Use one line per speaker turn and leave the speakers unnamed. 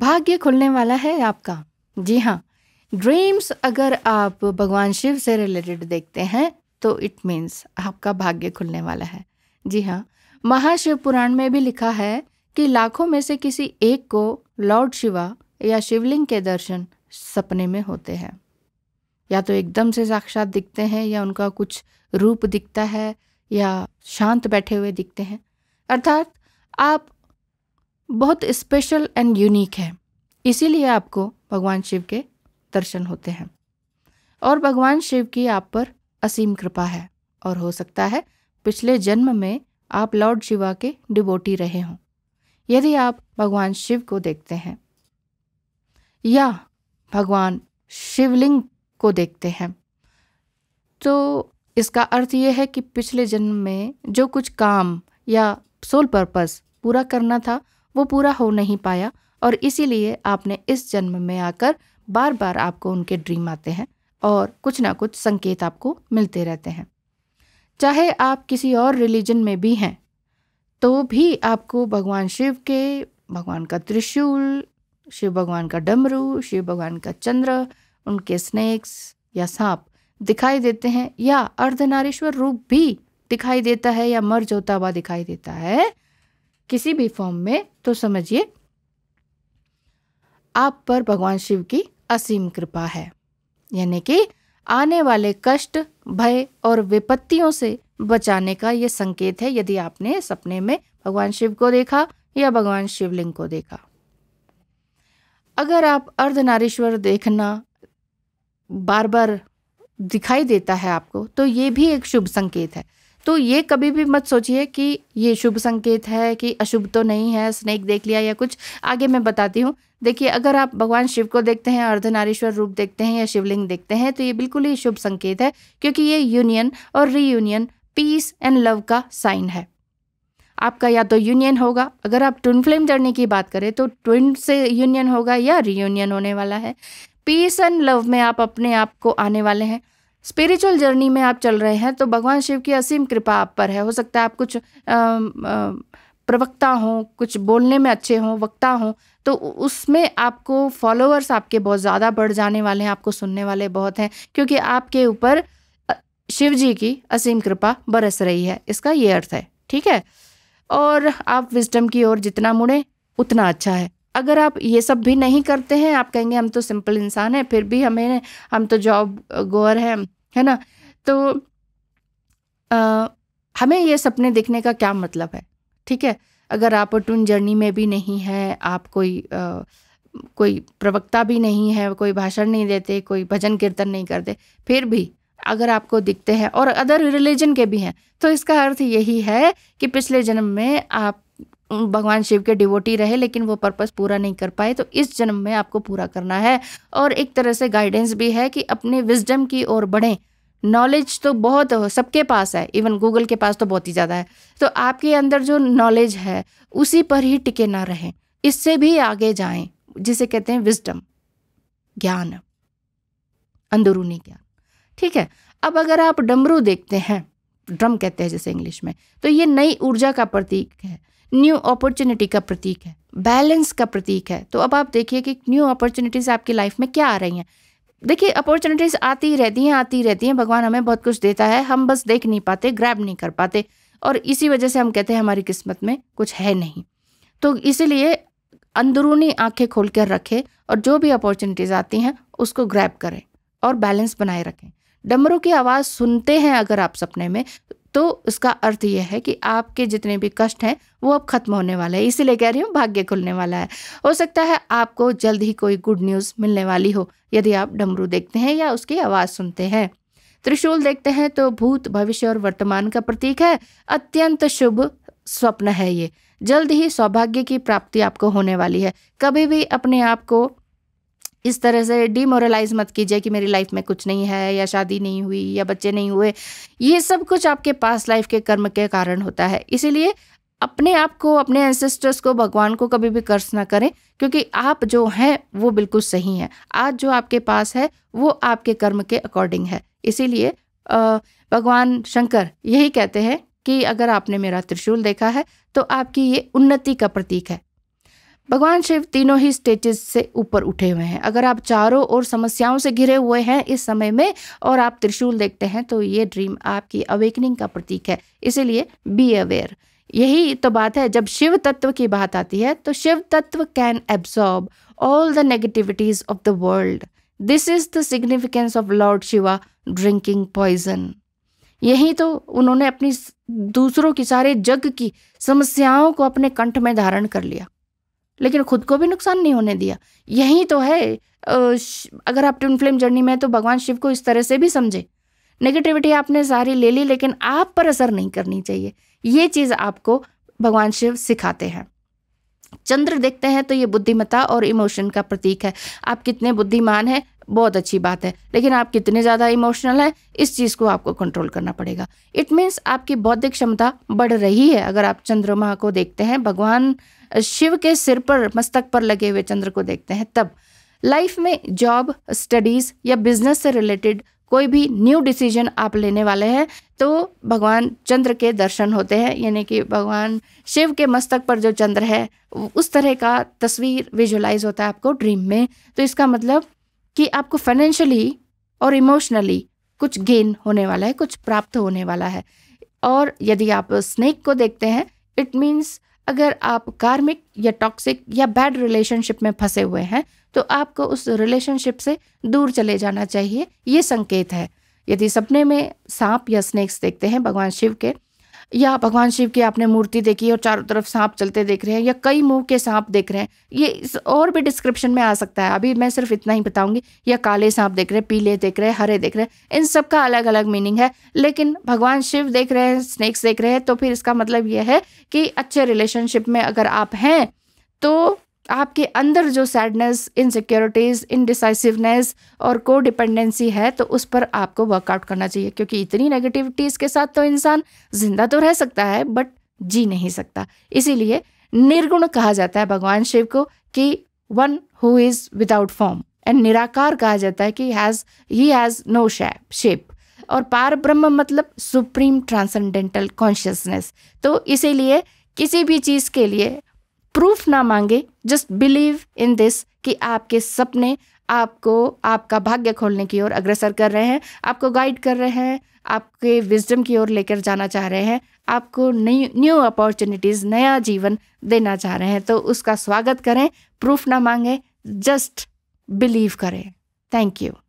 भाग्य खुलने वाला है आपका जी हाँ ड्रीम्स अगर आप भगवान शिव से रिलेटेड देखते हैं तो इट मीन्स आपका भाग्य खुलने वाला है जी हाँ महाशिव पुराण में भी लिखा है कि लाखों में से किसी एक को लॉर्ड शिवा या शिवलिंग के दर्शन सपने में होते हैं या तो एकदम से साक्षात दिखते हैं या उनका कुछ रूप दिखता है या शांत बैठे हुए दिखते हैं अर्थात आप बहुत स्पेशल एंड यूनिक है इसीलिए आपको भगवान शिव के दर्शन होते हैं और भगवान शिव की आप पर असीम कृपा है और हो सकता है पिछले जन्म में आप लॉर्ड शिवा के डिबोटी रहे हों यदि आप भगवान शिव को देखते हैं या भगवान शिवलिंग को देखते हैं तो इसका अर्थ ये है कि पिछले जन्म में जो कुछ काम या सोल पर्पस पूरा करना था वो पूरा हो नहीं पाया और इसीलिए आपने इस जन्म में आकर बार बार आपको उनके ड्रीम आते हैं और कुछ ना कुछ संकेत आपको मिलते रहते हैं चाहे आप किसी और रिलीजन में भी हैं तो भी आपको भगवान शिव के भगवान का त्रिशूल शिव भगवान का डमरू शिव भगवान का चंद्र उनके स्नेक्स या सांप दिखाई देते हैं या अर्धनारीश्वर रूप भी दिखाई देता है या मर्ज होता हुआ दिखाई देता है किसी भी फॉर्म में तो समझिए आप पर भगवान शिव की असीम कृपा है यानी कि आने वाले कष्ट भय और विपत्तियों से बचाने का ये संकेत है यदि आपने सपने में भगवान शिव को देखा या भगवान शिवलिंग को देखा अगर आप अर्धनारीश्वर देखना बार बार दिखाई देता है आपको तो ये भी एक शुभ संकेत है तो ये कभी भी मत सोचिए कि ये शुभ संकेत है कि अशुभ तो नहीं है स्नेक देख लिया या कुछ आगे मैं बताती हूँ देखिए अगर आप भगवान शिव को देखते हैं अर्धनारीश्वर रूप देखते हैं या शिवलिंग देखते हैं तो ये बिल्कुल ही शुभ संकेत है क्योंकि ये यूनियन और रीयूनियन पीस एंड लव का साइन है आपका या तो यूनियन होगा अगर आप ट्विन फ्लेम जर्नी की बात करें तो ट्विन से यूनियन होगा या रीयूनियन होने वाला है पीस एंड लव में आप अपने आप को आने वाले हैं स्पिरिचुअल जर्नी में आप चल रहे हैं तो भगवान शिव की असीम कृपा आप पर है हो सकता है आप कुछ आ, आ, प्रवक्ता हों कुछ बोलने में अच्छे हों वक्ता हों तो उसमें आपको फॉलोअर्स आपके बहुत ज़्यादा बढ़ जाने वाले हैं आपको सुनने वाले बहुत हैं क्योंकि आपके ऊपर शिव जी की असीम कृपा बरस रही है इसका ये अर्थ है ठीक है और आप विजडम की ओर जितना मुड़ें उतना अच्छा है अगर आप ये सब भी नहीं करते हैं आप कहेंगे हम तो सिंपल इंसान हैं फिर भी हमें हम तो जॉब गोअर हैं है ना तो आ, हमें ये सपने देखने का क्या मतलब है ठीक है अगर आप टून जर्नी में भी नहीं हैं आप कोई आ, कोई प्रवक्ता भी नहीं है कोई भाषण नहीं देते कोई भजन कीर्तन नहीं करते फिर भी अगर आपको दिखते हैं और अदर रिलीजन के भी हैं तो इसका अर्थ यही है कि पिछले जन्म में आप भगवान शिव के डिवोटी रहे लेकिन वो पर्पस पूरा नहीं कर पाए तो इस जन्म में आपको पूरा करना है और एक तरह से गाइडेंस भी है कि अपने विजडम की ओर बढ़ें नॉलेज तो बहुत सबके पास है इवन गूगल के पास तो बहुत ही ज़्यादा है तो आपके अंदर जो नॉलेज है उसी पर ही टिके ना रहें इससे भी आगे जाएं जिसे कहते हैं विजडम ज्ञान अंदरूनी ज्ञान ठीक है अब अगर आप डमरू देखते हैं ड्रम कहते हैं जैसे इंग्लिश में तो ये नई ऊर्जा का प्रतीक है न्यू अपॉर्चुनिटी का प्रतीक है बैलेंस का प्रतीक है तो अब आप देखिए कि न्यू अपॉर्चुनिटीज़ आपकी लाइफ में क्या आ रही हैं देखिए अपॉर्चुनिटीज़ आती ही रहती हैं आती ही रहती हैं भगवान हमें बहुत कुछ देता है हम बस देख नहीं पाते ग्रैब नहीं कर पाते और इसी वजह से हम कहते हैं हमारी किस्मत में कुछ है नहीं तो इसीलिए अंदरूनी आंखें खोल कर रखें और जो भी अपॉर्चुनिटीज़ आती हैं उसको ग्रैब करें और बैलेंस बनाए रखें डमरू की आवाज़ सुनते हैं अगर आप सपने में तो उसका अर्थ यह है कि आपके जितने भी कष्ट हैं वो अब खत्म होने वाले हैं इसीलिए कह रही हूँ भाग्य खुलने वाला है हो सकता है आपको जल्द ही कोई गुड न्यूज़ मिलने वाली हो यदि आप डमरू देखते हैं या उसकी आवाज़ सुनते हैं त्रिशूल देखते हैं तो भूत भविष्य और वर्तमान का प्रतीक है अत्यंत शुभ स्वप्न है ये जल्द ही सौभाग्य की प्राप्ति आपको होने वाली है कभी भी अपने आप को इस तरह से डीमोरलाइज मत कीजिए कि मेरी लाइफ में कुछ नहीं है या शादी नहीं हुई या बच्चे नहीं हुए ये सब कुछ आपके पास लाइफ के कर्म के कारण होता है इसीलिए अपने आप को अपने एंसेस्टर्स को भगवान को कभी भी कर्ज ना करें क्योंकि आप जो हैं वो बिल्कुल सही हैं आज जो आपके पास है वो आपके कर्म के अकॉर्डिंग है इसीलिए भगवान शंकर यही कहते हैं कि अगर आपने मेरा त्रिशूल देखा है तो आपकी ये उन्नति का प्रतीक है भगवान शिव तीनों ही स्टेजेस से ऊपर उठे हुए हैं अगर आप चारों ओर समस्याओं से घिरे हुए हैं इस समय में और आप त्रिशूल देखते हैं तो ये ड्रीम आपकी अवेकनिंग का प्रतीक है इसीलिए बी अवेयर यही तो बात है जब शिव तत्व की बात आती है तो Shiv tattva can absorb all the negativities of the world this is the significance of lord Shiva drinking poison यही तो उन्होंने अपनी दूसरों की सारे जग की समस्याओं को अपने कंठ में धारण कर लिया लेकिन खुद को भी नुकसान नहीं होने दिया यही तो है अगर आप ट्विन फ्लेम जर्नी में तो भगवान शिव को इस तरह से भी समझे नेगेटिविटी आपने सारी ले ली लेकिन आप पर असर नहीं करनी चाहिए ये चीज़ आपको भगवान शिव सिखाते हैं चंद्र देखते हैं तो ये बुद्धिमत्ता और इमोशन का प्रतीक है आप कितने बुद्धिमान हैं बहुत अच्छी बात है लेकिन आप कितने ज़्यादा इमोशनल हैं इस चीज़ को आपको कंट्रोल करना पड़ेगा इट मीन्स आपकी बौद्धिक क्षमता बढ़ रही है अगर आप चंद्रमा को देखते हैं भगवान शिव के सिर पर मस्तक पर लगे हुए चंद्र को देखते हैं तब लाइफ में जॉब स्टडीज़ या बिजनेस से रिलेटेड कोई भी न्यू डिसीजन आप लेने वाले हैं तो भगवान चंद्र के दर्शन होते हैं यानी कि भगवान शिव के मस्तक पर जो चंद्र है उस तरह का तस्वीर विजुलाइज होता है आपको ड्रीम में तो इसका मतलब कि आपको फाइनेंशियली और इमोशनली कुछ गेन होने वाला है कुछ प्राप्त होने वाला है और यदि आप स्नेक को देखते हैं इट मीन्स अगर आप कार्मिक या टॉक्सिक या बैड रिलेशनशिप में फंसे हुए हैं तो आपको उस रिलेशनशिप से दूर चले जाना चाहिए ये संकेत है यदि सपने में सांप या स्नेक्स देखते हैं भगवान शिव के या भगवान शिव की आपने मूर्ति देखी और चारों तरफ सांप चलते देख रहे हैं या कई मुंह के सांप देख रहे हैं ये इस और भी डिस्क्रिप्शन में आ सकता है अभी मैं सिर्फ इतना ही बताऊंगी या काले सांप देख रहे हैं पीले देख रहे हैं हरे देख रहे हैं इन सब का अलग अलग मीनिंग है लेकिन भगवान शिव देख रहे हैं स्नेक्स देख रहे हैं तो फिर इसका मतलब यह है कि अच्छे रिलेशनशिप में अगर आप हैं तो आपके अंदर जो सैडनेस इनसिक्योरिटीज़ इनडिसाइसिवनेस और को डिपेंडेंसी है तो उस पर आपको वर्कआउट करना चाहिए क्योंकि इतनी नेगेटिविटीज़ के साथ तो इंसान जिंदा तो रह सकता है बट जी नहीं सकता इसीलिए निर्गुण कहा जाता है भगवान शिव को कि one who is without form and निराकार कहा जाता है कि has he has no shape shape और पार ब्रह्म मतलब सुप्रीम ट्रांसेंडेंटल कॉन्शियसनेस तो इसीलिए किसी भी चीज़ के लिए प्रूफ ना मांगे जस्ट बिलीव इन दिस कि आपके सपने आपको आपका भाग्य खोलने की ओर अग्रसर कर रहे हैं आपको गाइड कर रहे हैं आपके विजडम की ओर लेकर जाना चाह रहे हैं आपको नई न्यू अपॉर्चुनिटीज़ नया जीवन देना चाह रहे हैं तो उसका स्वागत करें प्रूफ ना मांगें जस्ट बिलीव करें थैंक यू